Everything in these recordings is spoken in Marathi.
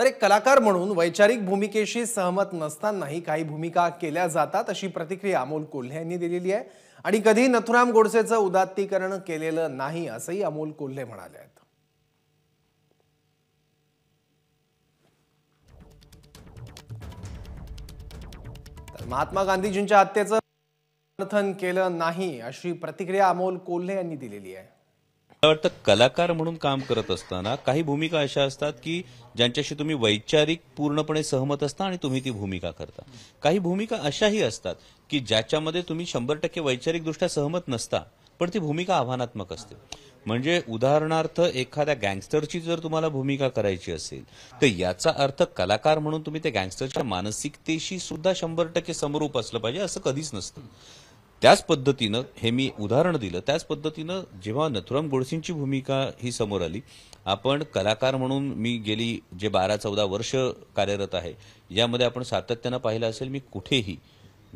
तर एक कलाकार म्हणून वैचारिक भूमिकेशी सहमत नसतानाही काही भूमिका केल्या जातात अशी प्रतिक्रिया अमोल कोल्हे यांनी दिलेली आहे आणि कधी नथुराम गोडसेचं उदात्तीकरण केलेलं नाही असंही अमोल कोल्हे म्हणाले आहेत महात्मा गांधीजींच्या हत्येचं समर्थन केलं नाही अशी प्रतिक्रिया अमोल कोल्हे यांनी दिलेली आहे मला वाटतं कलाकार म्हणून काम करत असताना काही भूमिका अशा असतात की ज्यांच्याशी तुम्ही वैचारिक पूर्णपणे सहमत असता आणि तुम्ही ती भूमिका करता काही भूमिका अशाही असतात की ज्याच्यामध्ये तुम्ही शंभर टक्के वैचारिकदृष्ट्या सहमत नसता पण ती भूमिका आव्हानात्मक असते म्हणजे उदाहरणार्थ एखाद्या गँगस्टरची जर तुम्हाला भूमिका करायची असेल तर याचा अर्थ कलाकार म्हणून तुम्ही त्या गँगस्टरच्या मानसिकतेशी सुद्धा शंभर टक्के समरूप असलं पाहिजे असं कधीच नसतं त्याच पद्धतीनं हे मी उदाहरण दिलं त्याच पद्धतीनं जेव्हा नथुराम गोडसेंची भूमिका ही समोर आली आपण कलाकार म्हणून मी गेली जे बारा चौदा वर्ष कार्यरत आहे यामध्ये आपण सातत्यानं पाहिलं असेल मी कुठेही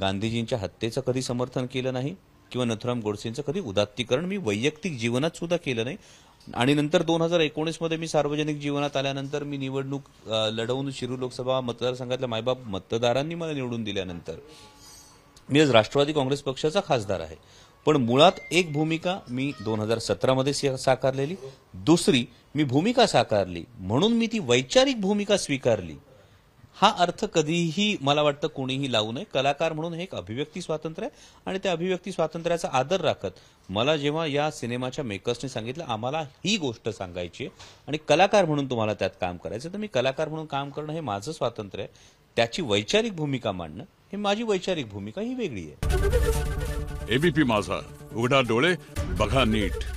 गांधीजींच्या हत्येचं कधी समर्थन केलं नाही किंवा नथुराम गोडसेंचं कधी उदात्तीकरण मी वैयक्तिक जीवनात सुद्धा केलं नाही आणि नंतर दोन हजार एकोणीसमध्ये मी सार्वजनिक जीवनात आल्यानंतर मी निवडणूक लढवून शिरू लोकसभा मतदारसंघातल्या मायबाप मतदारांनी मला निवडून दिल्यानंतर मी आज राष्ट्रवादी काँग्रेस पक्षाचा खासदार आहे पण मुळात एक भूमिका मी दोन हजार सतरामध्ये साकारलेली दुसरी मी भूमिका साकारली म्हणून मी ती वैचारिक भूमिका स्वीकारली हा अर्थ कधीही मला वाटतं कोणीही लावू नये कलाकार म्हणून हे एक अभिव्यक्ती स्वातंत्र्य आहे आणि त्या अभिव्यक्ती स्वातंत्र्याचा आदर राखत मला जेव्हा या सिनेमाच्या मेकर्सने सांगितलं आम्हाला ही गोष्ट सांगायची आणि कलाकार म्हणून तुम्हाला त्यात काम करायचं तर मी कलाकार म्हणून काम करणं हे माझं स्वातंत्र्य आहे त्याची वैचारिक भूमिका मांडणं ही माझी वैचारिक भूमिका ही वेगळी आहे एबीपी माझा उघडा डोळे बघा नीट